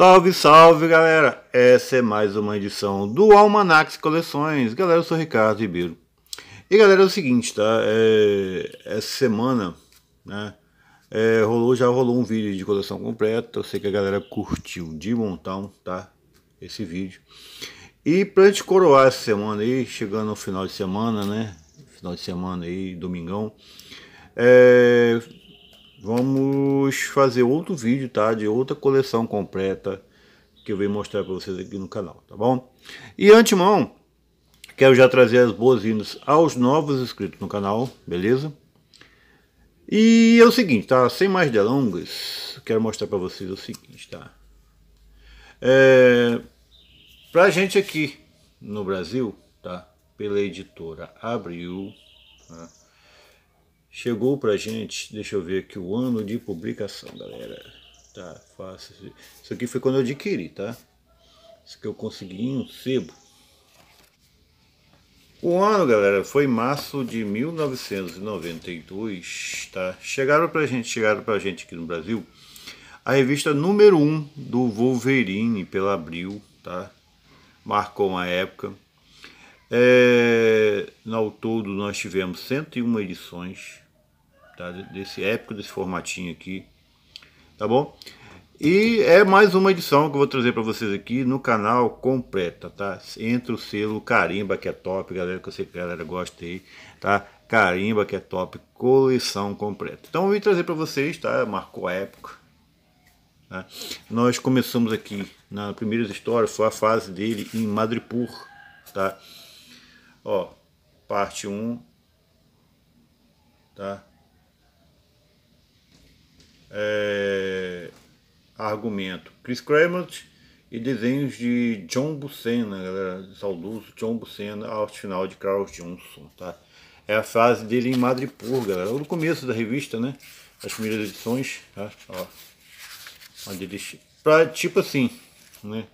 Salve, salve galera! Essa é mais uma edição do Almanax Coleções. Galera, eu sou Ricardo Ribeiro. E galera, é o seguinte, tá? É... Essa semana, né? É, rolou, já rolou um vídeo de coleção completa. Eu sei que a galera curtiu de montão, tá? Esse vídeo. E pra gente coroar essa semana aí, chegando no final de semana, né? Final de semana aí, domingão. É, Vamos fazer outro vídeo, tá? De outra coleção completa que eu venho mostrar para vocês aqui no canal, tá bom? E antemão, quero já trazer as boas-vindas aos novos inscritos no canal, beleza? E é o seguinte, tá? Sem mais delongas, quero mostrar para vocês o seguinte, tá? É, pra gente aqui no Brasil, tá? Pela editora Abril, tá? Chegou pra gente, deixa eu ver aqui o ano de publicação, galera. Tá, fácil. Isso aqui foi quando eu adquiri, tá? Isso que eu consegui em um sebo. O ano, galera, foi março de 1992, tá? Chegaram pra gente, chegaram pra gente aqui no Brasil a revista número 1 um do Wolverine pela Abril, tá? Marcou uma época. É, no todo nós tivemos 101 edições, tá? desse épico, desse formatinho aqui, tá bom? E é mais uma edição que eu vou trazer para vocês aqui no canal completa, tá? Entre o selo Carimba, que é top, galera, que eu sei que a galera gosta aí, tá? Carimba, que é top, coleção completa. Então eu vim trazer para vocês, tá? Marcou época. Tá? Nós começamos aqui na primeira história, foi a fase dele em Madripur, tá? Ó, parte 1, tá? é, argumento Chris Claremont e desenhos de John Buscema, galera, saudoso John Buscema, ao final de Carlos Johnson, tá? É a fase dele em Madripoor, galera, no começo da revista, né? As primeiras edições, tá? Ó, onde pra, tipo assim, né?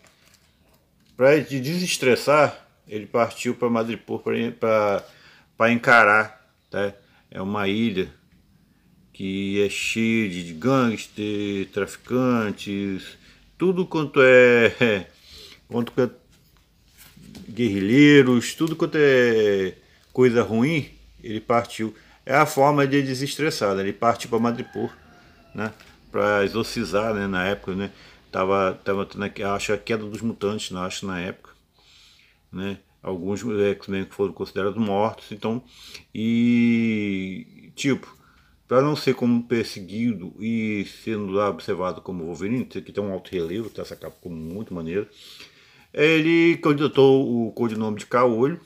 Para de desestressar, ele partiu para Madripoor para encarar, tá? É uma ilha que é cheio de gangsters, traficantes, tudo quanto é, quanto é guerrilheiros, tudo quanto é coisa ruim, ele partiu. É a forma de desestressar, né? ele partiu para Madripoor, né? Para exorcizar, né? Na época, né? Tava, tava tendo acho, a queda dos mutantes, né? acho, na época, né? Alguns X-Men é, foram considerados mortos, então... E, tipo, para não ser como perseguido e sendo observado como Wolverine, que tem um alto relevo, tem tá, essa capa como muito maneiro ele candidatou o codinome de Caolho,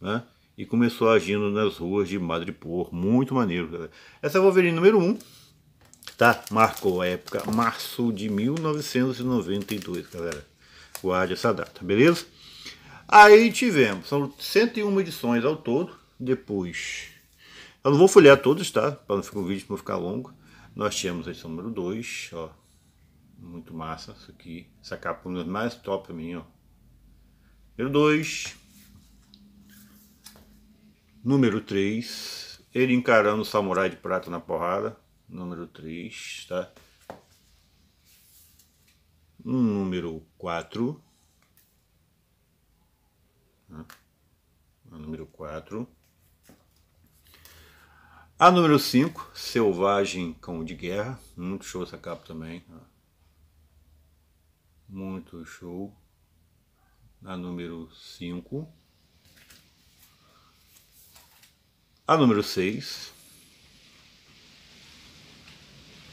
né? E começou agindo nas ruas de Madripoor, muito maneiro. Galera. Essa é a Wolverine número 1, um, tá? Marcou a época, março de 1992, galera. Guarde essa data, beleza? Aí tivemos, são 101 edições ao todo, depois eu não vou folhear todos, tá? Para não ficar o vídeo não ficar longo. Nós tínhamos esse número 2, ó. Muito massa isso aqui. Essa capa é mais top pra mim, ó. Número 2. Número 3. Ele encarando o samurai de prata na porrada. Número 3, tá? Número 4. Número 4. A número 5, Selvagem Cão de Guerra. Muito show essa capa também. Muito show. A número 5. A número 6.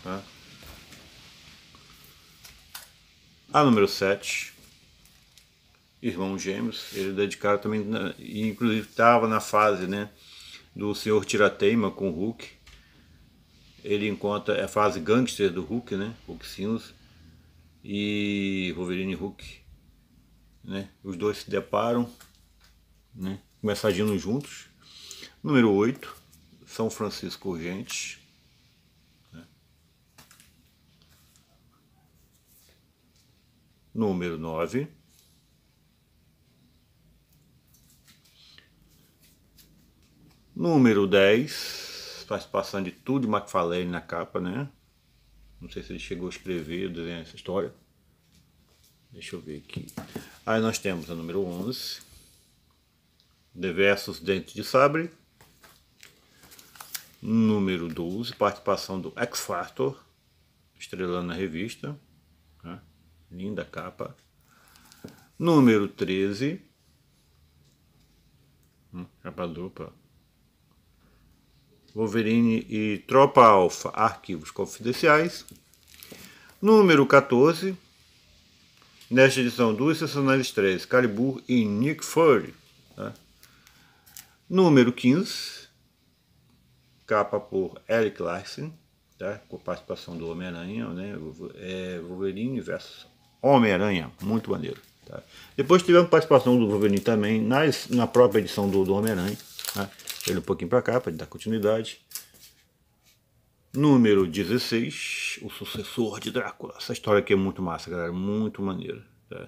Tá? A número 7. Irmão Gêmeos. Ele é dedicado também. inclusive estava na fase, né? do senhor Tirateima com o Hulk. Ele encontra é a fase gangster do Hulk, né? Hulk Sims e Wolverine Hulk, né? Os dois se deparam, né? Começam agindo juntos. Número 8, São Francisco Urgente. Né? Número 9, Número 10, tá participação de Tude McFarlane na capa, né? Não sei se ele chegou a escrever, desenhar essa história. Deixa eu ver aqui. Aí nós temos a número 11, Diversos Dentes de Sabre. Número 12, participação do X Factor, estrelando a revista. Né? Linda capa. Número 13, hum, capa dupla Wolverine e Tropa Alfa, Arquivos Confidenciais. Número 14, nesta edição, duas sensacionais 13, Calibur e Nick Fury. Né? Número 15, capa por Eric Larsen, tá? com participação do Homem-Aranha, né? é, Wolverine versus Homem-Aranha, muito maneiro. Tá? Depois tivemos participação do Wolverine também nas, na própria edição do, do Homem-Aranha. Né? ele um pouquinho para cá para dar continuidade. Número 16, o sucessor de Drácula. Essa história aqui é muito massa, galera, muito maneira. Tá?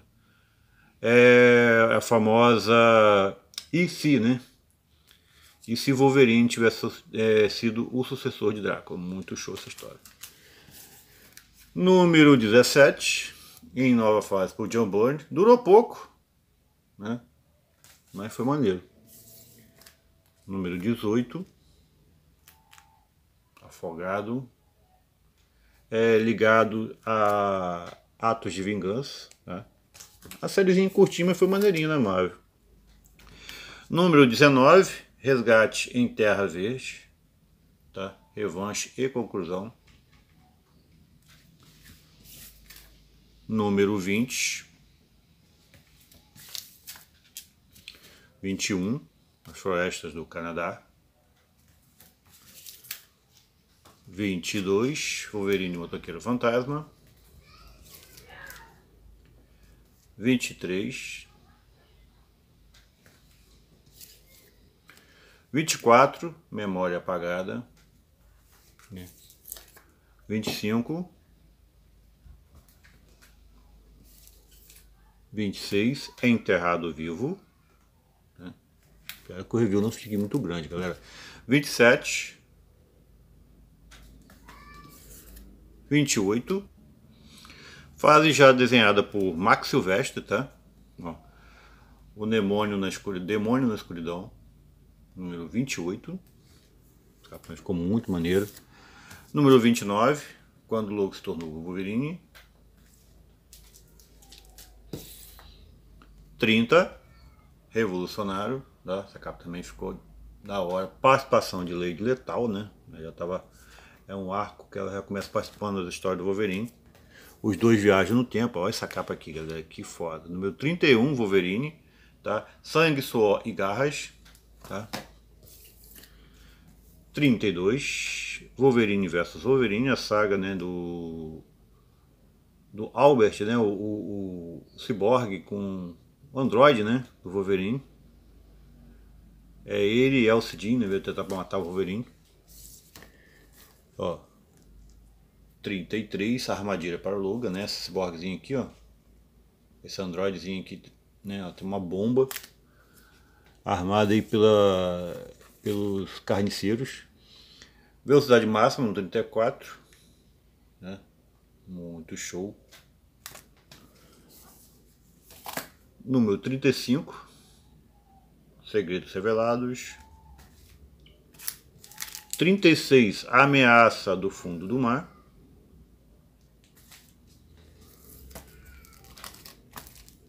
É, é a famosa e se, né? E se Wolverine tivesse é, sido o sucessor de Drácula? Muito show essa história. Número 17, em nova fase por John Byrne. Durou pouco, né? Mas foi maneiro número 18, afogado, é ligado a Atos de Vingança. Né? A sériezinha curtinha, mas foi maneirinha, né, Marvel? Número 19, Resgate em Terra Verde, tá? Revanche e conclusão. Número 20, 21, florestas do Canadá. 22, Wolverine Motoqueiro Fantasma. 23. 24, Memória Apagada. 25. 26, Enterrado Vivo. Quero que o review não fique muito grande, galera. 27. 28. Fase já desenhada por Max Silvestre, tá? Ó. O demônio na escuridão, demônio na escuridão, número 28. Capão ficou muito maneiro. Número 29, quando o Logo se tornou o Wolverine. 30, revolucionário. Né? Essa capa também ficou da hora. Participação de Lady Letal, né? Eu já tava, é um arco que ela já começa participando da história do Wolverine. Os dois viajam no tempo. Olha essa capa aqui, galera. Que foda. Número 31, Wolverine. Tá? Sangue, suor e garras. Tá? 32, Wolverine versus Wolverine, a saga né, do, do Albert, né, o, o, o ciborgue com o Android né, do Wolverine. É ele e El Cidinho, veio tentar matar o Wolverine. Ó. 33, armadilha para o Logan, né? Esse Borgzinho aqui, ó. Esse androidezinho aqui, né? Ó, tem uma bomba. Armada aí pela, pelos carniceiros. Velocidade máxima no 34. Né? Muito show. Número 35 Segredos Revelados. 36. ameaça do fundo do mar.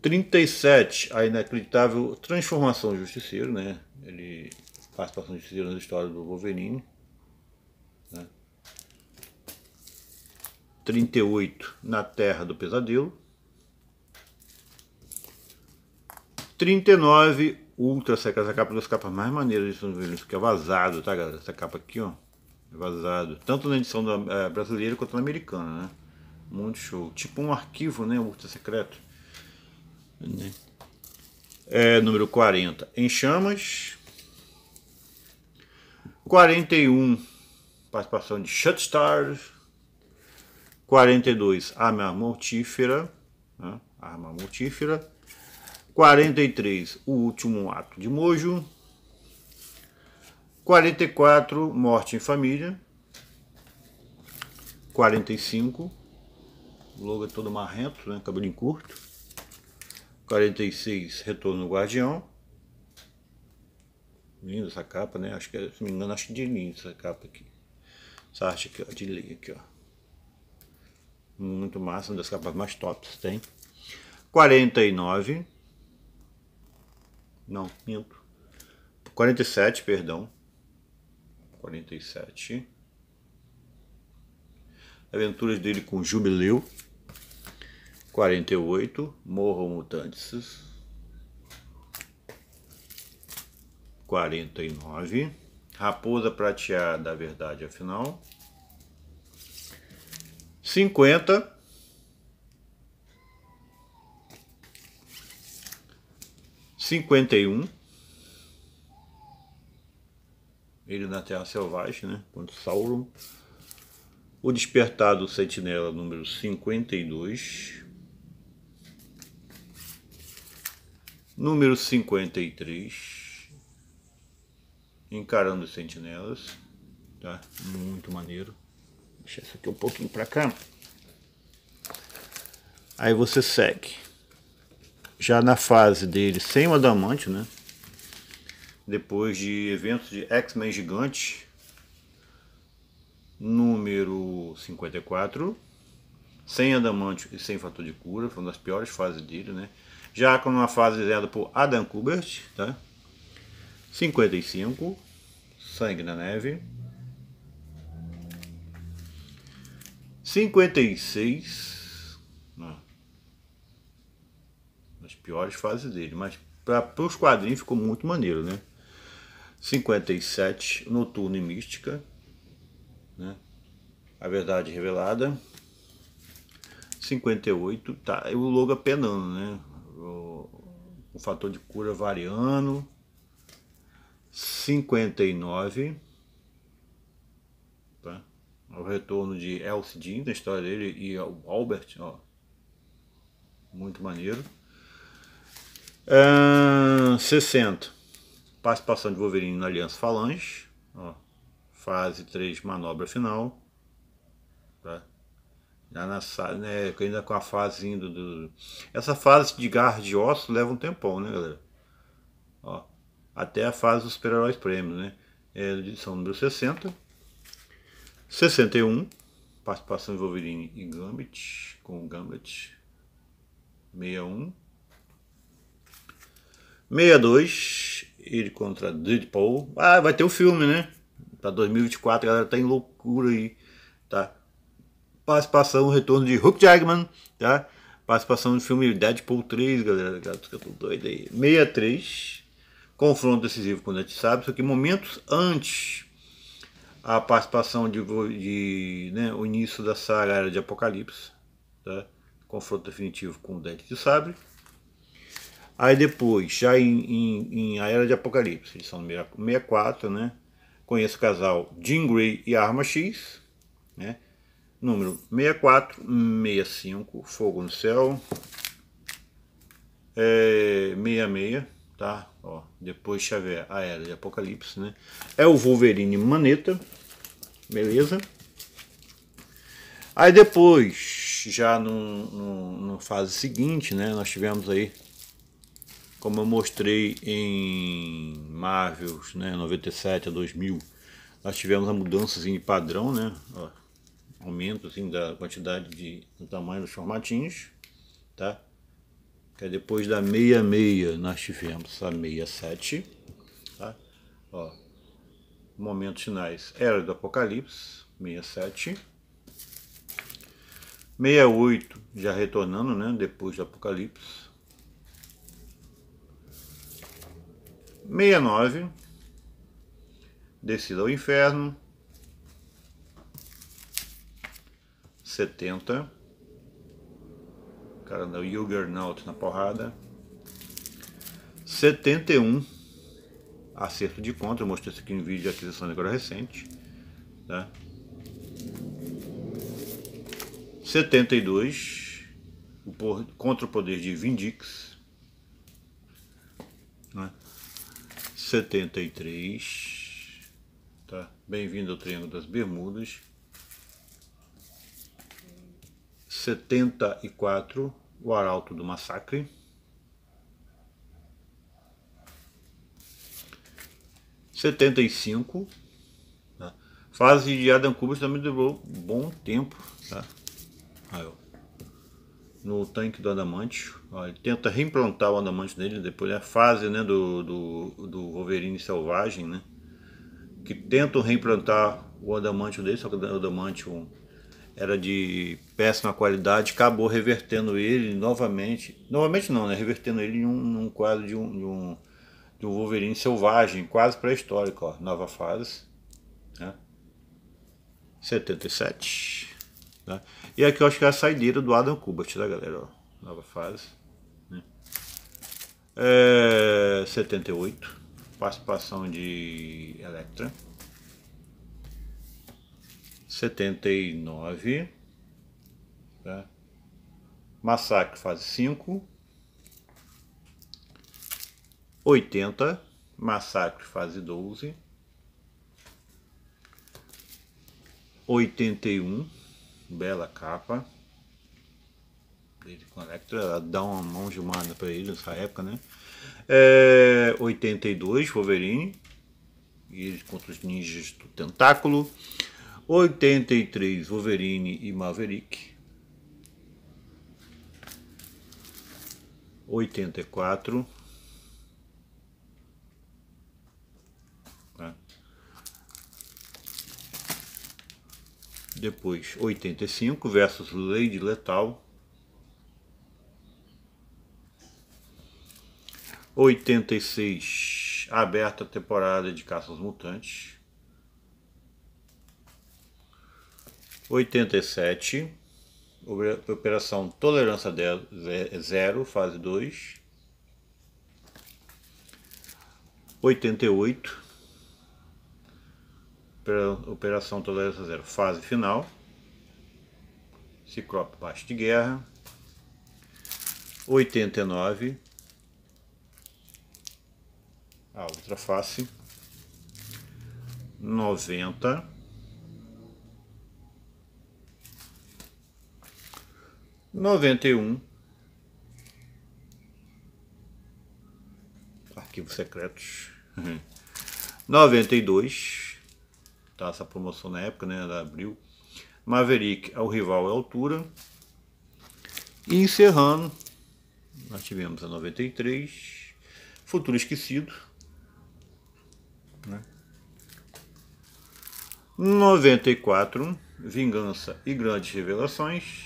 37. A inacreditável transformação justiceiro, né? Ele participação do justiceiro nas histórias do Wolverine. Né? 38. Na Terra do Pesadelo. 39 ultra secas, essa capa das capas mais maneiras de Ele é vazado, tá galera? Essa capa aqui, ó, é vazado. Tanto na edição da, é, brasileira quanto na americana, né? Muito show. Tipo um arquivo, né? Ultra secreto. Né? É, número 40. Em chamas. 41. Participação de Shutstars. 42. Arma mortífera. Né? Arma mortífera. 43, O Último Ato de Mojo. 44, Morte em Família. 45, o logo é todo marrento, né? cabelinho curto. 46, Retorno do Guardião. Linda essa capa, né? Acho que, se me engano, acho de lindo essa capa aqui. Essa arte aqui, ó, de lei aqui, ó. Muito massa, uma das capas mais tops tem. 49, não, minto. 47, perdão. 47. Aventuras dele com Jubileu. 48. Morram Mutantes. 49. Raposa Prateada, a verdade afinal. 50. 51. Ele na Terra Selvagem, né? quando Sauron. O Despertado Sentinela número 52. Número 53. Encarando os sentinelas. Tá? Muito maneiro. Deixa isso aqui um pouquinho pra cá. Aí você segue já na fase dele sem o Adamante, né? Depois de eventos de X-Men Gigante, número 54, sem Adamante e sem fator de cura, foi uma das piores fases dele, né? Já com uma fase liderada por Adam Kubert, tá? 55, Sangue na Neve. 56, piores fases dele, mas para os quadrinhos ficou muito maneiro, né? 57, Noturno e Mística, né? A Verdade Revelada. 58, tá, o Loga penando, né? O, o fator de cura variando. 59, tá? O retorno de Elsie da história dele, e o Albert, ó. Muito maneiro. Uh, 60. Participação de Wolverine na Aliança Falange. Ó, fase 3, manobra final. Tá? Já na, né, ainda com a fase indo do. Essa fase de garra de osso leva um tempão, né, galera? Ó, até a fase dos super-heróis prêmios, né? É edição número 60. 61. Participação de Wolverine e Gambit. Com o Gambit. 61. 62, ele contra Deadpool. Ah, vai ter o um filme, né? Pra 2024, a galera tá em loucura aí, tá? Participação, retorno de Hugh Jackman, tá? Participação do filme Deadpool 3, galera, galera eu tô doido aí. 63, confronto decisivo quando a gente sabe, só que momentos antes a participação de, de né, o início da saga era de Apocalipse, tá? confronto definitivo com o Dente de Sabre. Aí depois, já em, em, em A Era de Apocalipse, edição número 64, né? Conheço o casal Jean Grey e Arma X, né? Número 64, 65, Fogo no Céu, é, 66, tá? Ó, depois Xavier, A Era de Apocalipse, né? É o Wolverine Maneta, beleza? Aí depois, já no, no, no fase seguinte, né? Nós tivemos aí como eu mostrei em Marvels né, 97 a 2000, nós tivemos a mudança assim, de padrão, né, ó, aumento assim, da quantidade de do tamanho dos formatinhos, tá? Que é depois da 66 nós tivemos a 67, tá? Ó, momento finais, Era do Apocalipse, 67. 68 já retornando, né, depois do Apocalipse. 69, Descida ao Inferno, 70, cara da Juggernaut na porrada, 71, Acerto de Conta, eu mostrei isso aqui em vídeo de aquisição agora recente, tá? 72, o por, contra o poder de Vindix, né? 73, tá? Bem-vindo ao Triângulo das Bermudas. 74, o Arauto do Massacre. 75, tá? fase de Adam Kubert também durou um bom tempo, tá? Aí, ó no tanque do adamante. ele tenta reimplantar o adamante dele, depois é a fase né, do, do, do Wolverine selvagem, né? Que tentam reimplantar o adamante dele, só que o adamante era de péssima qualidade, acabou revertendo ele novamente. Novamente não, né? Revertendo ele em um, num quadro de um, de um, de um Wolverine selvagem, quase pré-histórico, ó. Nova fase, né? 77, tá? E aqui eu acho que é a saideira do Adam Kubert, tá galera? Ó, nova fase. Né? É, 78. Participação de Electra. 79. Tá? Massacre fase 5. 80. Massacre fase 12. 81 Bela capa. Blade Connector, ela dá uma mão de humana para ele nessa época, né? É, 82, Wolverine. E ele contra os ninjas do tentáculo. 83, Wolverine e Maverick. 84, Depois 85 versus lei de Letal. 86 aberta a temporada de Caças Mutantes. 87 Operação Tolerância Zero, fase 2. 88 Operação Tolerância Zero, fase final. Ciclope Baixo de Guerra. 89. A outra face. 90. Noventa e um. Arquivos secretos. noventa e dois tá essa promoção na época, né? da abril. Maverick, é o rival é altura. E encerrando, nós tivemos a 93, Futuro Esquecido, né? 94, Vingança e Grandes Revelações,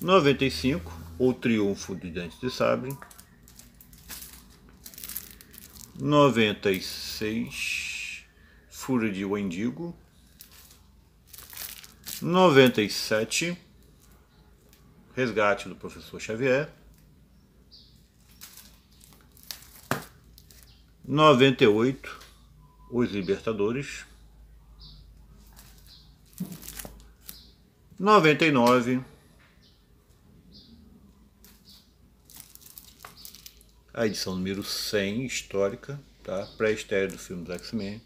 95, O Triunfo de Dente de Sabre, 96, Fúria de Wendigo, 97, Resgate do Professor Xavier, 98, Os Libertadores, 99, a edição número 100, histórica, tá? pré-estéreo do filme do X-Men,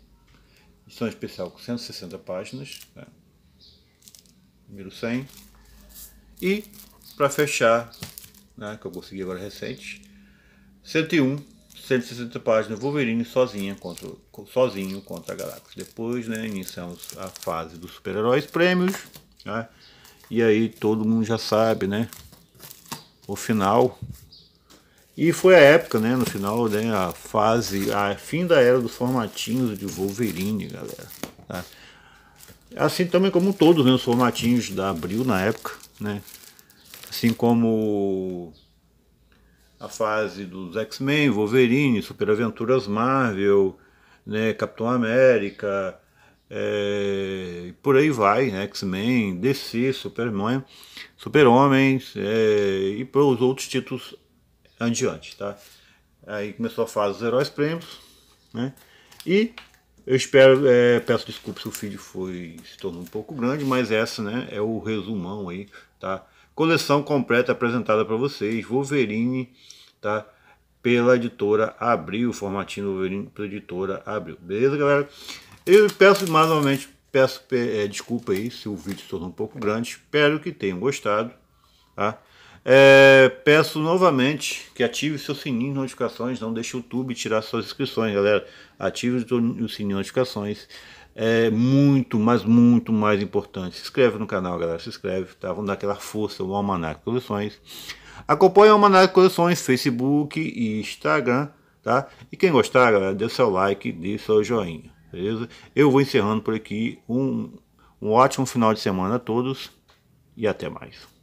edição especial com 160 páginas, né? número 100. E, para fechar, né, que eu consegui agora recente, 101, 160 páginas, Wolverine sozinha contra, sozinho contra a galáxia. Depois, né, iniciamos a fase dos super-heróis prêmios, né? E aí todo mundo já sabe, né? O final e foi a época, né, no final, né, a fase, a fim da era dos formatinhos de Wolverine, galera. Tá? Assim também como todos né, os formatinhos da Abril na época, né? Assim como a fase dos X-Men, Wolverine, Super Aventuras Marvel, né, Capitão América, é, por aí vai, né, X-Men, DC, Superman, Super-Homem é, e para os outros títulos adiante, tá? Aí começou a fase dos heróis prêmios, né? E eu espero, é, peço desculpas se o vídeo foi, se tornou um pouco grande, mas essa, né, é o resumão aí, tá? Coleção completa apresentada para vocês, Wolverine, tá? Pela editora Abril, formatinho Wolverine pela editora Abril. Beleza, galera? Eu peço mais novamente, peço é, desculpa aí se o vídeo se tornou um pouco grande, espero que tenham gostado, tá? É, peço novamente que ative seu sininho de notificações, não deixe o YouTube tirar suas inscrições, galera. Ative o sininho de notificações. É muito, mas muito mais importante. Se inscreve no canal, galera. Se inscreve, tá? Vamos dar aquela força ao Almanac Coleções. Acompanhe o Almanac Coleções, Facebook e Instagram, tá? E quem gostar, galera, dê seu like, dê seu joinha, beleza? Eu vou encerrando por aqui. Um, um ótimo final de semana a todos e até mais.